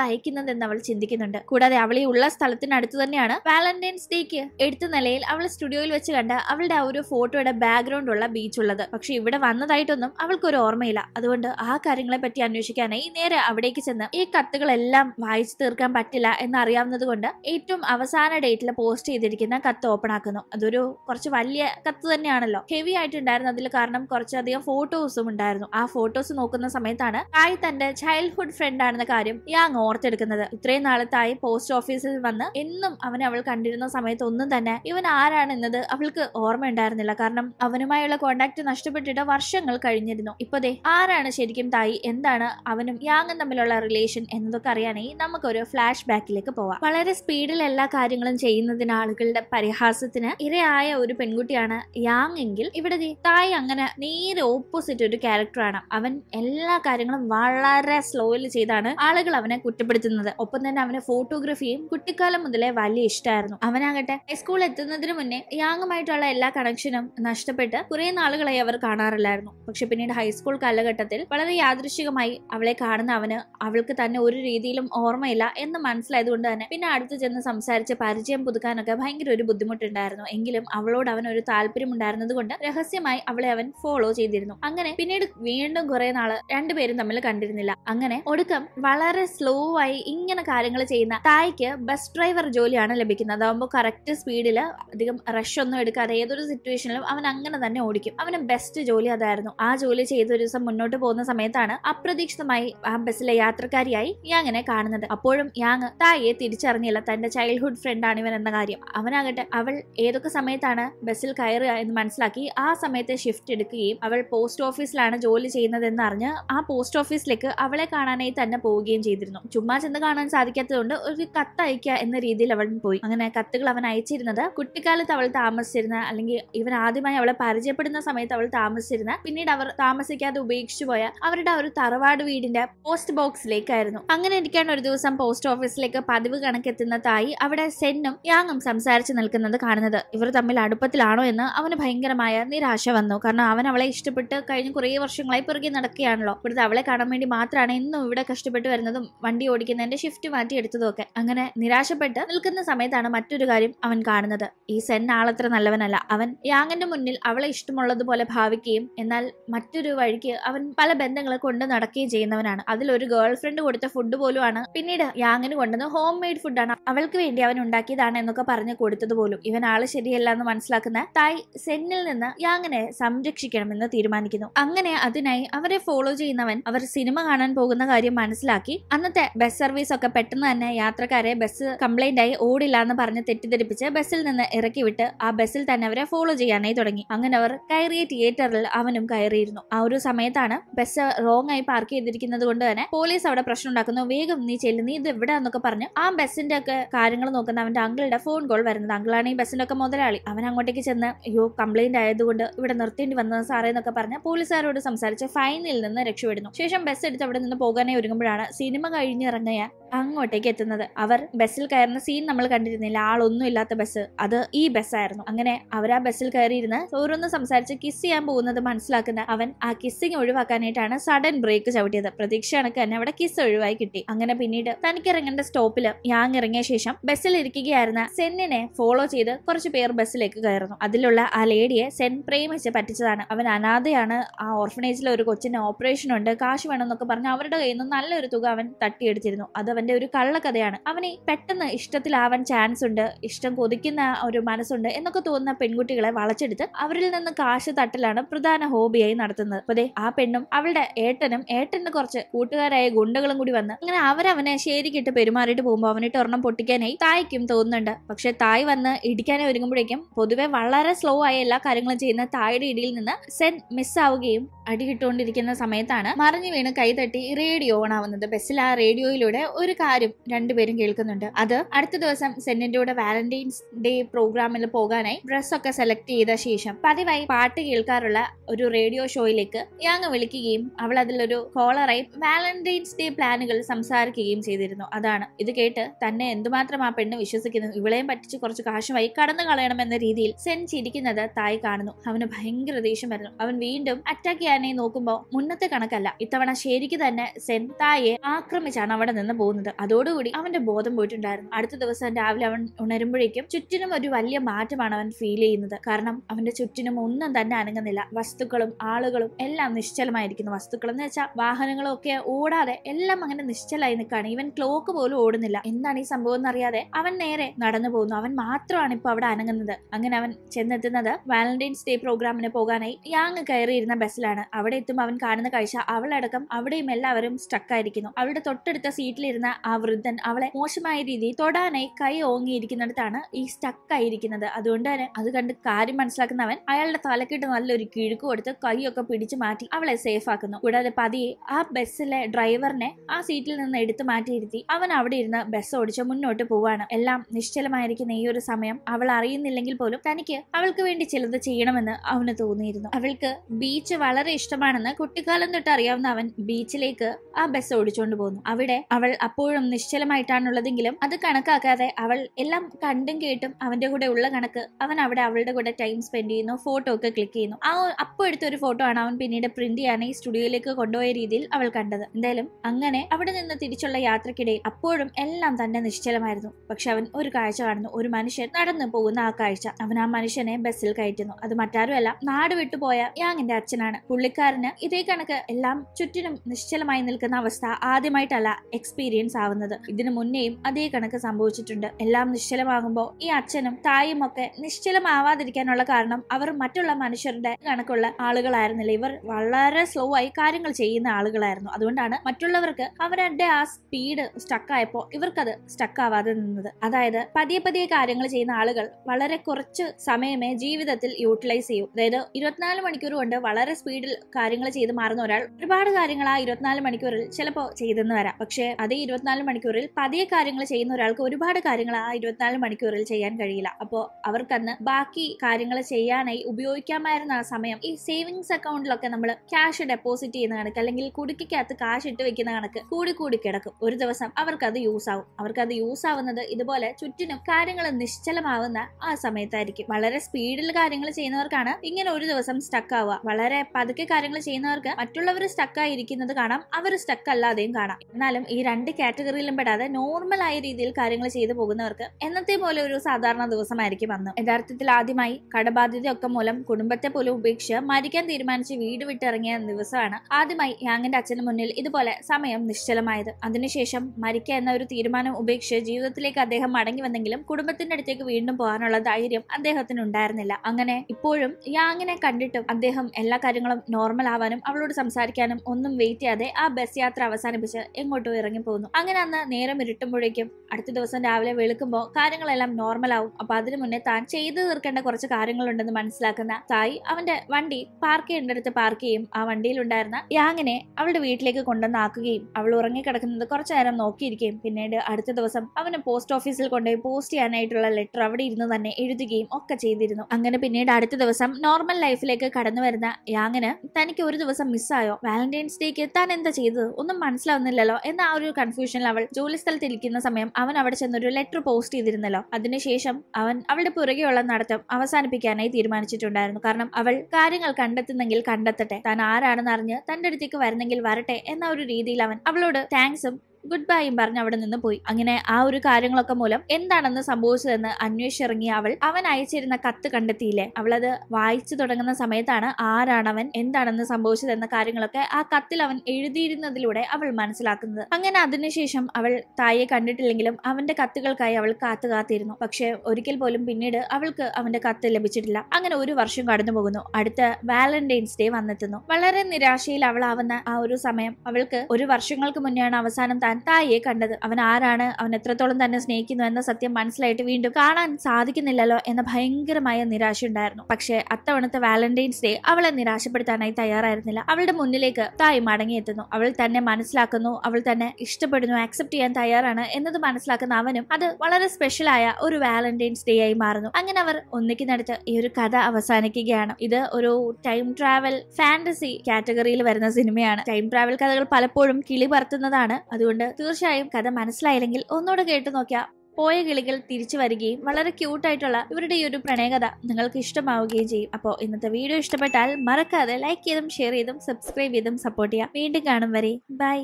എന്ന് അവൾ ചിന്തിക്കുന്നുണ്ട് കൂടാതെ അവളെ ഉള്ള സ്ഥലത്തിനടുത്ത് തന്നെയാണ് വാലന്റൈൻസ് ഡേക്ക് എടുത്ത നിലയിൽ അവൾ സ്റ്റുഡിയോയിൽ വെച്ച് കണ്ട അവളുടെ ആ ഒരു ഫോട്ടോയുടെ ബാക്ക്ഗ്രൗണ്ട് ഉള്ള ബീച്ച് ഉള്ളത് പക്ഷെ ഇവിടെ വന്നതായിട്ടൊന്നും അവൾക്കൊരു ഓർമ്മയില്ല അതുകൊണ്ട് ആ കാര്യങ്ങളെ പറ്റി അന്വേഷിക്കാനായി നേരെ അവിടേക്ക് ചെന്ന് ഈ കത്തുകളെല്ലാം വായിച്ചു തീർക്കാൻ പറ്റില്ല എന്നറിയാവുന്നത് കൊണ്ട് ഏറ്റവും അവസാന ഡേറ്റിൽ പോസ്റ്റ് ചെയ്തിരിക്കുന്ന കത്ത് ഓപ്പൺ ആക്കുന്നു അതൊരു കുറച്ച് വലിയ കത്ത് തന്നെയാണല്ലോ ഹെവി ആയിട്ടുണ്ടായിരുന്നു അതിൽ കാരണം കുറച്ചധികം ഫോട്ടോസും ഉണ്ടായിരുന്നു ആ ഫോട്ടോസ് നോക്കുന്ന സമയത്താണ് ആയി തന്റെ ചൈൽഡ്ഹുഡ് ഫ്രണ്ട് ആണെന്ന കാര്യം യാങ് ഓർത്തെടുക്കുന്നത് ഇത്രയും നാളത്തായി പോസ്റ്റ് ഓഫീസിൽ വന്ന് എന്നും അവനെ അവൾ കണ്ടിരുന്ന സമയത്തൊന്നും തന്നെ ഇവൻ ആരാണെന്നത് അവൾക്ക് ഓർമ്മയുണ്ടായിരുന്നില്ല കാരണം അവനുമായുള്ള കോണ്ടാക്ട് നഷ്ടപ്പെട്ടിട്ട് വർഷങ്ങൾ കഴിഞ്ഞിരുന്നു ഇപ്പൊ ദേ ആരാണ് ശരിക്കും തായി എന്താണ് അവനും യാങ്ങും തമ്മിലുള്ള റിലേഷൻ എന്നതൊക്കെ അറിയാനായി നമുക്കൊരു ഫ്ലാഷ് ബാക്കിലേക്ക് പോവാം വളരെ സ്പീഡിൽ എല്ലാ കാര്യങ്ങളും ചെയ്യുന്നതിന് ആളുകളുടെ പരിഹാസത്തിന് ഇരയായ ഒരു പെൺകുട്ടിയാണ് യാങ് എങ്കിൽ ഇവിടെ തായ് അങ്ങനെ നേരെ ഓപ്പോസിറ്റ് ഒരു ക്യാരക്ടറാണ് അവൻ എല്ലാ കാര്യങ്ങളും വളരെ സ്ലോയിൽ ചെയ്താണ് ആളുകൾ അവനെ കുറ്റപ്പെടുത്തുന്നത് ഒപ്പം തന്നെ അവന് ഫോട്ടോഗ്രാഫിയും കുട്ടിക്കാലം മുതലേ വലിയ ഇഷ്ടമായിരുന്നു അവനാകട്ടെ ഹൈസ്കൂൾ എത്തുന്നതിന് മുന്നേ യാങ്ങുമായിട്ടുള്ള എല്ലാ കണക്ഷനും നഷ്ടപ്പെട്ട് കുറെ നാളുകളായി അവർ കാണാറില്ലായിരുന്നു പക്ഷെ പിന്നീട് ഹൈസ്കൂൾ കാലഘട്ടത്തിൽ വളരെ യാദൃശികമായി അവളെ കാണുന്ന അവന് അവൾക്ക് തന്നെ ഒരു രീതിയിലും ഓർമ്മയില്ല എന്ന് മനസ്സിലായതുകൊണ്ട് തന്നെ പിന്നെ അടുത്ത് ചെന്ന് സംസാരിച്ച് പരിചയം പുതുക്കാനൊക്കെ ഭയങ്കര ഒരു ബുദ്ധിമുട്ടുണ്ടായിരുന്നു എങ്കിലും അവളോട് അവൻ ഒരു താല്പര്യം ഉണ്ടായിരുന്നത് കൊണ്ട് രഹസ്യമായി അവളെ അവൻ ഫോളോ ചെയ്തിരുന്നു അങ്ങനെ പിന്നീട് വീണ്ടും കുറെ നാള് രണ്ടുപേരും തമ്മിൽ കണ്ടിരുന്നില്ല അങ്ങനെ ഒടുക്കം വളരെ സ്ലോ ആയി ഇങ്ങനെ കാര്യങ്ങൾ ചെയ്യുന്ന തായ്ക്ക് ബസ് ഡ്രൈവർ ജോലിയാണ് ലഭിക്കുന്നത് അതാകുമ്പോൾ കറക്റ്റ് സ്പീഡിൽ അധികം റഷ് ഒന്നും എടുക്കാതെ ഏതൊരു സിറ്റുവേഷനിലും അവൻ അങ്ങനെ തന്നെ ഓടിക്കും അവന് ബെസ്റ്റ് ജോലി അതായിരുന്നു ആ ജോലി ചെയ്ത ഒരു ദിവസം മുന്നോട്ട് പോകുന്ന സമയത്താണ് അപ്രതീക്ഷിതമായി ആ ബസ്സിലെ യാത്രക്കാരിയായി യാങ്ങിനെ കാണുന്നത് അപ്പോഴും യാങ് തായെ തിരിച്ചറിഞ്ഞില്ല തന്റെ ചൈൽഡ്ഹുഡ് ആണ് ഇവൻ എന്ന കാര്യം അവനാകട്ടെ അവൾ ഏതൊക്കെ സമയത്താണ് ബസ്സിൽ കയറുക എന്ന് മനസ്സിലാക്കി ആ സമയത്തെ ഷിഫ്റ്റ് എടുക്കുകയും അവൾ പോസ്റ്റ് ഓഫീസിലാണ് ജോലി ചെയ്യുന്നതെന്ന് അറിഞ്ഞ് ആ പോസ്റ്റ് ഓഫീസിലേക്ക് അവളെ കാണാനായി ആദ്യമായി തന്നെ പോവുകയും ചെയ്തിരുന്നു ചുമ്മാ ചെന്ന് കാണാൻ സാധിക്കാത്തതുകൊണ്ട് ഒരു കത്ത് അയക്കുക എന്ന രീതിയിൽ അവൻ പോയി അങ്ങനെ കത്തുകൾ അവൻ അയച്ചിരുന്നത് കുട്ടിക്കാലത്ത് അവൾ താമസിച്ചിരുന്ന അല്ലെങ്കിൽ ഇവൻ ആദ്യമായി അവളെ പരിചയപ്പെടുന്ന സമയത്ത് അവൾ താമസിച്ചിരുന്ന പിന്നീട് അവർ താമസിക്കാതെ ഉപേക്ഷിച്ചു പോയ അവരുടെ ഒരു തറവാട് വീടിന്റെ പോസ്റ്റ് ബോക്സിലേക്കായിരുന്നു അങ്ങനെ ഇരിക്കാൻ ഒരു ദിവസം പോസ്റ്റ് ഓഫീസിലേക്ക് പതിവ് കണക്കെത്തുന്ന തായി അവിടെ സെന്നും യാങ്ങും സംസാരിച്ചു നിൽക്കുന്നത് കാണുന്നത് ഇവർ തമ്മിൽ അടുപ്പത്തിലാണോ എന്ന് അവന് ഭയങ്കരമായ നിരാശ വന്നു കാരണം അവൻ അവളെ ഇഷ്ടപ്പെട്ട് കഴിഞ്ഞ കുറേ വർഷങ്ങളായി പിറകെ നടക്കുകയാണല്ലോ ഇവിടുത്തെ അവളെ കാണാൻ വേണ്ടി മാത്രമാണ് ഇന്നും ഇവിടെ ഇവിടെ കഷ്ടപ്പെട്ട് വരുന്നതും വണ്ടി ഓടിക്കുന്നതിന്റെ ഷിഫ്റ്റ് മാറ്റി എടുത്തതും ഒക്കെ അങ്ങനെ നിരാശപ്പെട്ട് നിൽക്കുന്ന സമയത്താണ് മറ്റൊരു കാര്യം അവൻ കാണുന്നത് ഈ സെൻ ആളത്ര നല്ലവനല്ല അവൻ യാങ്ങിന്റെ മുന്നിൽ അവളെ ഇഷ്ടമുള്ളതുപോലെ ഭാവിക്കുകയും എന്നാൽ മറ്റൊരു വഴിക്ക് അവൻ പല ബന്ധങ്ങളെ കൊണ്ട് നടക്കുകയും ചെയ്യുന്നവനാണ് അതിലൊരു ഗേൾ ഫ്രണ്ട് കൊടുത്ത ഫുഡ് പോലുമാണ് പിന്നീട് യാങ്ങിന് കൊണ്ടുവന്ന ഹോം മെയ്ഡ് ഫുഡാണ് അവൾക്ക് വേണ്ടി അവൻ ഉണ്ടാക്കിയതാണ് എന്നൊക്കെ പറഞ്ഞ് കൊടുത്തത് പോലും ഇവൻ ആള് ശരിയല്ല എന്ന് മനസ്സിലാക്കുന്ന തായ് സെന്നിൽ നിന്ന് യാങ്ങിനെ സംരക്ഷിക്കണമെന്ന് തീരുമാനിക്കുന്നു അങ്ങനെ അതിനായി അവരെ ഫോളോ ചെയ്യുന്നവൻ അവർ സിനിമ കാണാൻ പോകുന്ന കാര്യം കാര്യം മനസ്സിലാക്കി അന്നത്തെ ബസ് സർവീസ് ഒക്കെ പെട്ടെന്ന് തന്നെ യാത്രക്കാരെ ബസ് കംപ്ലൈന്റ് ആയി ഓടില്ല എന്ന് പറഞ്ഞ് തെറ്റിദ്ധരിപ്പിച്ച് ബസ്സിൽ നിന്ന് ഇറക്കി വിട്ട് ആ ബസ്സിൽ തന്നെ അവരെ ഫോളോ ചെയ്യാനായി തുടങ്ങി അങ്ങനെ അവർ കയറിയ തിയേറ്ററിൽ അവനും കയറിയിരുന്നു ആ ഒരു സമയത്താണ് ബസ് റോങ് ആയി പാർക്ക് ചെയ്തിരിക്കുന്നത് കൊണ്ട് തന്നെ പോലീസ് അവിടെ പ്രശ്നം ഉണ്ടാക്കുന്നു വേഗം നീ ചെല്ലു നീ ഇത് എവിടെ എന്നൊക്കെ പറഞ്ഞു ആ ബസ്സിന്റെ ഒക്കെ കാര്യങ്ങൾ നോക്കുന്ന അവന്റെ അങ്കിളുടെ ഫോൺ കോൾ വരുന്നത് അങ്കിളാണ് ഈ ബസ്സിന്റെ ഒക്കെ മുതലാളി അവൻ അങ്ങോട്ടേക്ക് ചെന്ന് അയ്യോ കംപ്ലൈന്റ് ആയതുകൊണ്ട് ഇവിടെ നിർത്തേണ്ടി വന്നത് സാറേ എന്നൊക്കെ പറഞ്ഞ് പോലീസുകാരോട് സംസാരിച്ച് ഫൈനിൽ നിന്ന് രക്ഷപ്പെടുന്നു ശേഷം ബസ് എടുത്ത് അവിടെ നിന്ന് പോകാനേ ഒരുങ്ങുമ്പോഴാണ് സിനിമ കഴിഞ്ഞിറങ്ങിയ അങ്ങോട്ടേക്ക് എത്തുന്നത് അവർ ബസ്സിൽ കയറുന്ന സീൻ നമ്മൾ കണ്ടിരുന്നില്ല ആളൊന്നും ഇല്ലാത്ത ബസ് അത് ഈ ബസ്സായിരുന്നു അങ്ങനെ അവർ ആ ബസ്സിൽ കയറിയിരുന്ന് ഓരോന്ന് സംസാരിച്ച് കിസ് ചെയ്യാൻ പോകുന്നത് മനസ്സിലാക്കുന്ന അവൻ ആ കിസ്സിങ് ഒഴിവാക്കാനായിട്ടാണ് സഡൻ ബ്രേക്ക് ചവിട്ടിയത് പ്രതീക്ഷ കണക്ക് തന്നെ അവിടെ കിസ് ഒഴിവായി കിട്ടി അങ്ങനെ പിന്നീട് തനിക്ക് ഇറങ്ങേണ്ട സ്റ്റോപ്പിൽ യാങ് ഇറങ്ങിയ ശേഷം ബസ്സിൽ ഇരിക്കുകയായിരുന്ന സെന്നിനെ ഫോളോ ചെയ്ത് കുറച്ച് പേർ ബസ്സിലേക്ക് കയറുന്നു അതിലുള്ള ആ ലേഡിയെ സെൻ പ്രേമിച്ച് പറ്റിച്ചതാണ് അവൻ അനാഥയാണ് ആ ഓർഫനേജിലെ ഒരു കൊച്ചിന് ഓപ്പറേഷൻ ഉണ്ട് കാശ് വേണമെന്നൊക്കെ പറഞ്ഞ് അവരുടെ കയ്യിൽ നിന്ന് നല്ലൊരു തുക അവൻ തട്ടിയടിച്ചിരുന്നു അത് അവൻ്റെ ഒരു കള്ളക്കഥയാണ് അവന് പെട്ടെന്ന് ഇഷ്ടത്തിലാവാൻ ചാൻസ് ഉണ്ട് ഇഷ്ടം കൊതിക്കുന്ന ഒരു മനസ്സുണ്ട് എന്നൊക്കെ തോന്നുന്ന പെൺകുട്ടികളെ വളച്ചെടുത്ത് അവരിൽ നിന്ന് കാശ് തട്ടലാണ് പ്രധാന ഹോബിയായി നടത്തുന്നത് അതെ ആ പെണ്ണും അവളുടെ ഏട്ടനും ഏട്ടന് കുറച്ച് കൂട്ടുകാരായ ഗുണ്ടകളും കൂടി വന്ന് അങ്ങനെ അവരവനെ ശരിക്കിട്ട് പെരുമാറിയിട്ട് പോകുമ്പോൾ അവനിട്ട് ഒരെണ്ണം പൊട്ടിക്കാനായി തായ്ക്കും തോന്നുന്നുണ്ട് പക്ഷെ തായ് വന്ന് ഇടിക്കാനെ ഒരുങ്ങുമ്പോഴേക്കും പൊതുവെ വളരെ സ്ലോ ആയ എല്ലാ കാര്യങ്ങളും ചെയ്യുന്ന തായുടെ ഇടിയിൽ നിന്ന് സെൻ മിസ്സാവുകയും അടി കിട്ടുകൊണ്ടിരിക്കുന്ന സമയത്താണ് മറിഞ്ഞു വീണ് കൈതട്ടി റേഡിയോ റേഡിയോ ഓൺ ആവുന്നത് ബസ്സിൽ ആ റേഡിയോയിലൂടെ ഒരു കാര്യം രണ്ടുപേരും കേൾക്കുന്നുണ്ട് അത് അടുത്ത ദിവസം സെന്നിന്റെ കൂടെ വാലന്റൈൻസ് ഡേ പ്രോഗ്രാമിൽ പോകാനായി ഡ്രസ് ഒക്കെ സെലക്ട് ചെയ്ത ശേഷം പതിവായി പാട്ട് കേൾക്കാറുള്ള ഒരു റേഡിയോ ഷോയിലേക്ക് യാങ് വിളിക്കുകയും അവൾ അതിലൊരു കോളറായി വാലന്റൈൻസ് ഡേ പ്ലാനുകൾ സംസാരിക്കുകയും ചെയ്തിരുന്നു അതാണ് ഇത് കേട്ട് തന്നെ എന്തുമാത്രം ആ പെണ്ണ് വിശ്വസിക്കുന്നു ഇവളെയും പറ്റിച്ച് കുറച്ച് കാശുമായി കടന്നു കളയണമെന്ന രീതിയിൽ സെൻ ചിരിക്കുന്നത് തായ് കാണുന്നു അവന് ഭയങ്കര ദേഷ്യം വരുന്നു അവൻ വീണ്ടും അറ്റാക്ക് ചെയ്യാനായി നോക്കുമ്പോൾ മുന്നത്തെ കണക്കല്ല ഇത്തവണ ശരിക്ക് തന്നെ സെൻ എന്തായെ ആക്രമിച്ചാണ് അവിടെ നിന്ന് പോകുന്നത് അതോടുകൂടി അവന്റെ ബോധം പോയിട്ടുണ്ടായിരുന്നു അടുത്ത ദിവസം രാവിലെ അവൻ ഉണരുമ്പോഴേക്കും ചുറ്റിനും ഒരു വലിയ മാറ്റമാണ് അവൻ ഫീൽ ചെയ്യുന്നത് കാരണം അവന്റെ ചുറ്റിനും ഒന്നും തന്നെ അനങ്ങുന്നില്ല വസ്തുക്കളും ആളുകളും എല്ലാം നിശ്ചലമായിരിക്കുന്നു വസ്തുക്കൾ എന്ന് വെച്ചാൽ വാഹനങ്ങളും ഒക്കെ ഓടാതെ എല്ലാം അങ്ങനെ നിശ്ചലമായി നിൽക്കുകയാണ് ഇവൻ ക്ലോക്ക് പോലും ഓടുന്നില്ല എന്താണ് ഈ സംഭവം എന്നറിയാതെ അവൻ നേരെ നടന്നു പോകുന്നു അവൻ മാത്രമാണ് ഇപ്പൊ അവിടെ അനങ്ങുന്നത് അങ്ങനെ അവൻ ചെന്നെത്തുന്നത് വാലന്റൈൻസ് ഡേ പ്രോഗ്രാമിന് പോകാനായി യാങ് കയറിയിരുന്ന ബസ്സിലാണ് അവിടെ എത്തുമ്പോൾ അവൻ കാണുന്ന കാഴ്ച അവളടക്കം അവിടെയും എല്ലാവരും സ്റ്റക്കായിരിക്കുന്നു അവളുടെ തൊട്ടടുത്ത സീറ്റിലിരുന്ന ആ വൃദ്ധൻ അവളെ മോശമായ രീതിയിൽ തൊടാനായി കൈ ഓങ്ങിയിരിക്കുന്നിടത്താണ് ഈ സ്റ്റക്കായിരിക്കുന്നത് അതുകൊണ്ട് തന്നെ അത് കണ്ട് കാര്യം മനസ്സിലാക്കുന്നവൻ അയാളുടെ തലക്കിട്ട് നല്ലൊരു കിഴുക്ക് കൊടുത്ത് കൈയൊക്കെ പിടിച്ചു മാറ്റി അവളെ സേഫ് ആക്കുന്നു കൂടാതെ പതിയെ ആ ബസ്സിലെ ഡ്രൈവറിനെ ആ സീറ്റിൽ നിന്ന് എടുത്തു മാറ്റിയിരുത്തി അവൻ അവിടെ ഇരുന്ന് ബസ് ഓടിച്ച് മുന്നോട്ട് പോവാണ് എല്ലാം നിശ്ചലമായിരിക്കുന്ന ഈ ഒരു സമയം അവൾ അറിയുന്നില്ലെങ്കിൽ പോലും തനിക്ക് അവൾക്ക് വേണ്ടി ചിലത് ചെയ്യണമെന്ന് അവന് തോന്നിയിരുന്നു അവൾക്ക് ബീച്ച് വളരെ ഇഷ്ടമാണെന്ന് കുട്ടിക്കാലം തൊട്ട് അറിയാവുന്ന അവൻ ബീച്ചിലേക്ക് ആ ബസ് ഓടിച്ചുകൊണ്ട് പോകുന്നു അവിടെ അവൾ അപ്പോഴും നിശ്ചലമായിട്ടാണുള്ളതെങ്കിലും അത് കണക്കാക്കാതെ അവൾ എല്ലാം കണ്ടും കേട്ടും അവന്റെ കൂടെ ഉള്ള കണക്ക് അവൻ അവിടെ അവളുടെ കൂടെ ടൈം സ്പെൻഡ് ചെയ്യുന്നു ഫോട്ടോ ഒക്കെ ക്ലിക്ക് ചെയ്യുന്നു ആ അപ്പോൾ എടുത്ത ഒരു ഫോട്ടോ ആണ് അവൻ പിന്നീട് പ്രിന്റ് ചെയ്യാനായി സ്റ്റുഡിയോയിലേക്ക് കൊണ്ടുപോയ രീതിയിൽ അവൾ കണ്ടത് എന്തായാലും അങ്ങനെ അവിടെ നിന്ന് തിരിച്ചുള്ള യാത്രക്കിടയിൽ അപ്പോഴും എല്ലാം തന്നെ നിശ്ചലമായിരുന്നു പക്ഷെ അവൻ ഒരു കാഴ്ച കാണുന്നു ഒരു മനുഷ്യൻ നടന്നു പോകുന്ന ആ കാഴ്ച അവൻ ആ മനുഷ്യനെ ബസ്സിൽ കയറ്റുന്നു അത് മറ്റാരുമല്ല നാട് വിട്ടുപോയ യാങ്ങിന്റെ അച്ഛനാണ് പുള്ളിക്കാരന് ഇതേ കണക്ക് എല്ലാം ചുറ്റിനും നിശ്ചലമായി നിൽക്കുന്ന നിൽക്കുന്ന അവസ്ഥ ആദ്യമായിട്ടല്ല എക്സ്പീരിയൻസ് ആവുന്നത് ഇതിനു മുന്നേയും അതേ കണക്ക് സംഭവിച്ചിട്ടുണ്ട് എല്ലാം നിശ്ചലമാകുമ്പോൾ ഈ അച്ഛനും തായും ഒക്കെ നിശ്ചലമാവാതിരിക്കാനുള്ള കാരണം അവർ മറ്റുള്ള മനുഷ്യരുടെ കണക്കുള്ള ആളുകളായിരുന്നില്ല ഇവർ വളരെ സ്ലോ ആയി കാര്യങ്ങൾ ചെയ്യുന്ന ആളുകളായിരുന്നു അതുകൊണ്ടാണ് മറ്റുള്ളവർക്ക് അവരുടെ ആ സ്പീഡ് സ്റ്റക്കായപ്പോൾ ഇവർക്കത് സ്റ്റക്കാവാതെ നിന്നത് അതായത് പതിയെ പതിയെ കാര്യങ്ങൾ ചെയ്യുന്ന ആളുകൾ വളരെ കുറച്ച് സമയമേ ജീവിതത്തിൽ യൂട്ടിലൈസ് ചെയ്യൂ അതായത് ഇരുപത്തിനാല് മണിക്കൂർ കൊണ്ട് വളരെ സ്പീഡിൽ കാര്യങ്ങൾ ചെയ്ത് മാറുന്ന ഒരാൾ ഒരുപാട് കാര്യങ്ങൾ ആ ഇരുപത്തിനാല് മണിക്കൂർ മണിക്കൂറിൽ ചിലപ്പോൾ ചെയ്തെന്ന് വരാം പക്ഷേ അതേ ഇരുപത്തിനാല് മണിക്കൂറിൽ പതിയെ കാര്യങ്ങൾ ചെയ്യുന്ന ഒരാൾക്ക് ഒരുപാട് കാര്യങ്ങൾ ആ ഇരുപത്തിനാല് മണിക്കൂറിൽ ചെയ്യാൻ കഴിയില്ല അപ്പോൾ അവർക്കന്ന് ബാക്കി കാര്യങ്ങൾ ചെയ്യാനായി ഉപയോഗിക്കാമായിരുന്ന ആ സമയം ഈ സേവിങ്സ് അക്കൗണ്ടിലൊക്കെ നമ്മൾ ക്യാഷ് ഡെപ്പോസിറ്റ് ചെയ്യുന്ന കണക്ക് അല്ലെങ്കിൽ കുടുക്കിക്കകത്ത് കാശ് ഇട്ട് വെക്കുന്ന കണക്ക് കൂടി കൂടി കിടക്കും ഒരു ദിവസം അവർക്കത് യൂസ് ആവും അവർക്കത് യൂസ് ആവുന്നത് ഇതുപോലെ ചുറ്റിനും കാര്യങ്ങൾ നിശ്ചലമാവുന്ന ആ സമയത്തായിരിക്കും വളരെ സ്പീഡിൽ കാര്യങ്ങൾ ചെയ്യുന്നവർക്കാണ് ഇങ്ങനെ ഒരു ദിവസം സ്റ്റക്ക് ആവുക വളരെ പതുക്കെ കാര്യങ്ങൾ ചെയ്യുന്നവർക്ക് മറ്റുള്ളവർ സ്റ്റക്ക് ആയിരിക്കുന്നത് കാണാം അവർ സ്റ്റക്ക് അല്ലാതെയും കാണാം എന്നാലും ഈ രണ്ട് കാറ്റഗറിയിലും പെടാതെ നോർമലായ രീതിയിൽ കാര്യങ്ങൾ ചെയ്തു പോകുന്നവർക്ക് എന്നത്തെ പോലെ ഒരു സാധാരണ ദിവസമായിരിക്കും അന്ന് യഥാർത്ഥത്തിൽ ആദ്യമായി കടബാധ്യതയൊക്കെ മൂലം കുടുംബത്തെ പോലും ഉപേക്ഷിച്ച് മരിക്കാൻ തീരുമാനിച്ച് വീട് വിട്ടിറങ്ങിയ ദിവസമാണ് ആദ്യമായി യാങ്ങിന്റെ അച്ഛന് മുന്നിൽ ഇതുപോലെ സമയം നിശ്ചലമായത് അതിനുശേഷം മരിക്കുക എന്ന ഒരു തീരുമാനം ഉപേക്ഷിച്ച് ജീവിതത്തിലേക്ക് അദ്ദേഹം മടങ്ങി വന്നെങ്കിലും കുടുംബത്തിന്റെ അടുത്തേക്ക് വീണ്ടും പോകാനുള്ള ധൈര്യം അദ്ദേഹത്തിന് ഉണ്ടായിരുന്നില്ല അങ്ങനെ ഇപ്പോഴും യാങ്ങിനെ കണ്ടിട്ടും അദ്ദേഹം എല്ലാ കാര്യങ്ങളും നോർമൽ ആവാനും അവളോട് സംസാരിക്കാനും ഒന്നും വെയിറ്റ് ചെയ്യാതെ ആ ബസ് ബസ് യാത്ര അവസാനിപ്പിച്ച് എങ്ങോട്ടോ ഇറങ്ങിപ്പോകുന്നു അങ്ങനെ അന്ന് നേരം ഇരുട്ടുമ്പോഴേക്കും അടുത്ത ദിവസം രാവിലെ വെളുക്കുമ്പോൾ കാര്യങ്ങളെല്ലാം നോർമലാവും അപ്പൊ അതിനു മുന്നേ താൻ ചെയ്തു തീർക്കേണ്ട കുറച്ച് കാര്യങ്ങളുണ്ടെന്ന് മനസ്സിലാക്കുന്ന തായ് അവന്റെ വണ്ടി പാർക്ക് ചെയ്യേണ്ടടുത്ത് പാർക്ക് ചെയ്യും ആ വണ്ടിയിലുണ്ടായിരുന്ന യാങ്ങിനെ അവളുടെ വീട്ടിലേക്ക് കൊണ്ടുവന്നാക്കുകയും അവൾ ഉറങ്ങിക്കിടക്കുന്നത് കുറച്ചു നേരം നോക്കിയിരിക്കുകയും പിന്നീട് അടുത്ത ദിവസം അവന് പോസ്റ്റ് ഓഫീസിൽ കൊണ്ടുപോയി പോസ്റ്റ് ചെയ്യാനായിട്ടുള്ള ലെറ്റർ അവിടെ ഇരുന്ന് തന്നെ എഴുതുകയും ഒക്കെ ചെയ്തിരുന്നു അങ്ങനെ പിന്നീട് അടുത്ത ദിവസം നോർമൽ ലൈഫിലേക്ക് കടന്നു വരുന്ന യാങ്ങിന് തനിക്ക് ഒരു ദിവസം മിസ്സായോ വാലന്റൈൻസ് ഡേക്ക് താൻ എന്താ ചെയ്തത് ഒന്നും മനസ്സിലാവുന്നില്ലല്ലോ എന്ന ആ ഒരു കൺഫ്യൂഷനിൽ അവൾ ജോലി സ്ഥലത്ത് ഇരിക്കുന്ന സമയം അവൻ അവിടെ ചെന്നൊരു ലെറ്റർ പോസ്റ്റ് ചെയ്തിരുന്നല്ലോ അതിനുശേഷം അവൻ അവളുടെ പുറകെയുള്ള നടത്തം അവസാനിപ്പിക്കാനായി തീരുമാനിച്ചിട്ടുണ്ടായിരുന്നു കാരണം അവൾ കാര്യങ്ങൾ കണ്ടെത്തുന്നെങ്കിൽ കണ്ടെത്തട്ടെ താൻ ആരാണെന്ന് അറിഞ്ഞ് തന്റെ അടുത്തേക്ക് വരുന്നെങ്കിൽ വരട്ടെ എന്ന ഒരു രീതിയിൽ അവൻ അവളോട് താങ്ക്സും ഗുഡ് ബൈയും പറഞ്ഞ് അവിടെ നിന്ന് പോയി അങ്ങനെ ആ ഒരു കാര്യങ്ങളൊക്കെ മൂലം എന്താണെന്ന് സംഭവിച്ചതെന്ന് അന്വേഷിച്ചിറങ്ങിയ അവൾ അവൻ അയച്ചിരുന്ന കത്ത് കണ്ടെത്തിയില്ലേ അവളത് വായിച്ചു തുടങ്ങുന്ന സമയത്താണ് ആരാണ് അവൻ എന്താണെന്ന് സംഭവിച്ചതെന്ന കാര്യങ്ങളൊക്കെ ആ കത്തിൽ അവൻ എഴുതിയിരുന്നതിലൂടെ അവൾ മനസ്സിലാക്കുന്നത് അങ്ങനെ അതിനുശേഷം അവൾ തായെ കണ്ടിട്ടില്ലെങ്കിലും അവന്റെ കത്തുകൾക്കായി അവൾ കാത്തു കാത്തിരുന്നു പക്ഷേ ഒരിക്കൽ പോലും പിന്നീട് അവൾക്ക് അവന്റെ കത്ത് ലഭിച്ചിട്ടില്ല അങ്ങനെ ഒരു വർഷം കടന്നു പോകുന്നു അടുത്ത വാലന്റൈൻസ് ഡേ വന്നെത്തുന്നു വളരെ നിരാശയിൽ അവളാവുന്ന ആ ഒരു സമയം അവൾക്ക് ഒരു വർഷങ്ങൾക്ക് മുന്നെയാണ് അവസാനം താൻ തായെ കണ്ടത് അവൻ ആരാണ് അവൻ എത്രത്തോളം തന്നെ സ്നേഹിക്കുന്നു എന്ന സത്യം മനസ്സിലായിട്ട് വീണ്ടും കാണാൻ സാധിക്കുന്നില്ലല്ലോ എന്ന ഭയങ്കരമായ നിരാശയുണ്ടായിരുന്നു പക്ഷേ അത്തവണത്തെ വാലന്റൈൻസ് ഡേ അവളെ നിരാശപ്പെടുത്താനായി തയ്യാറായിരുന്നില്ല അവളുടെ മുന്നിലേക്ക് തായി മടങ്ങിയെത്തുന്നു അവൾ തന്നെ മനസ്സിലാക്കുന്നു അവൾ തന്നെ ഇഷ്ടപ്പെടുന്നു ആക്സെപ്റ്റ് ചെയ്യാൻ തയ്യാറാണ് എന്നത് മനസ്സിലാക്കുന്ന അവനും അത് വളരെ സ്പെഷ്യലായ ഒരു വാലന്റൈൻസ് ഡേ ആയി മാറുന്നു അങ്ങനെ അവർ ഒന്നിക്കുന്നിടത്ത് ഈ ഒരു കഥ അവസാനിക്കുകയാണ് ഇത് ഒരു ടൈം ട്രാവൽ ഫാന്റസി കാറ്റഗറിയിൽ വരുന്ന സിനിമയാണ് ടൈം ട്രാവൽ കഥകൾ പലപ്പോഴും കിളി പറത്തുന്നതാണ് അതുകൊണ്ട് കേട്ടിട്ടുണ്ട് തീർച്ചയായും കഥ മനസ്സിലായില്ലെങ്കിൽ ഒന്നുകൂടെ കേട്ടു നോക്കിയാൽ പോയ കിളികൾ തിരിച്ചു വരികയും വളരെ ക്യൂട്ടായിട്ടുള്ള ഇവരുടെ ഈ ഒരു പ്രണയകഥ നിങ്ങൾക്ക് ഇഷ്ടമാവുകയും ചെയ്യും അപ്പോൾ ഇന്നത്തെ വീഡിയോ ഇഷ്ടപ്പെട്ടാൽ മറക്കാതെ ലൈക്ക് ചെയ്തും ഷെയർ ചെയ്തും സബ്സ്ക്രൈബ് ചെയ്തും സപ്പോർട്ട് ചെയ്യാം വീണ്ടും കാണും വരെ ബൈ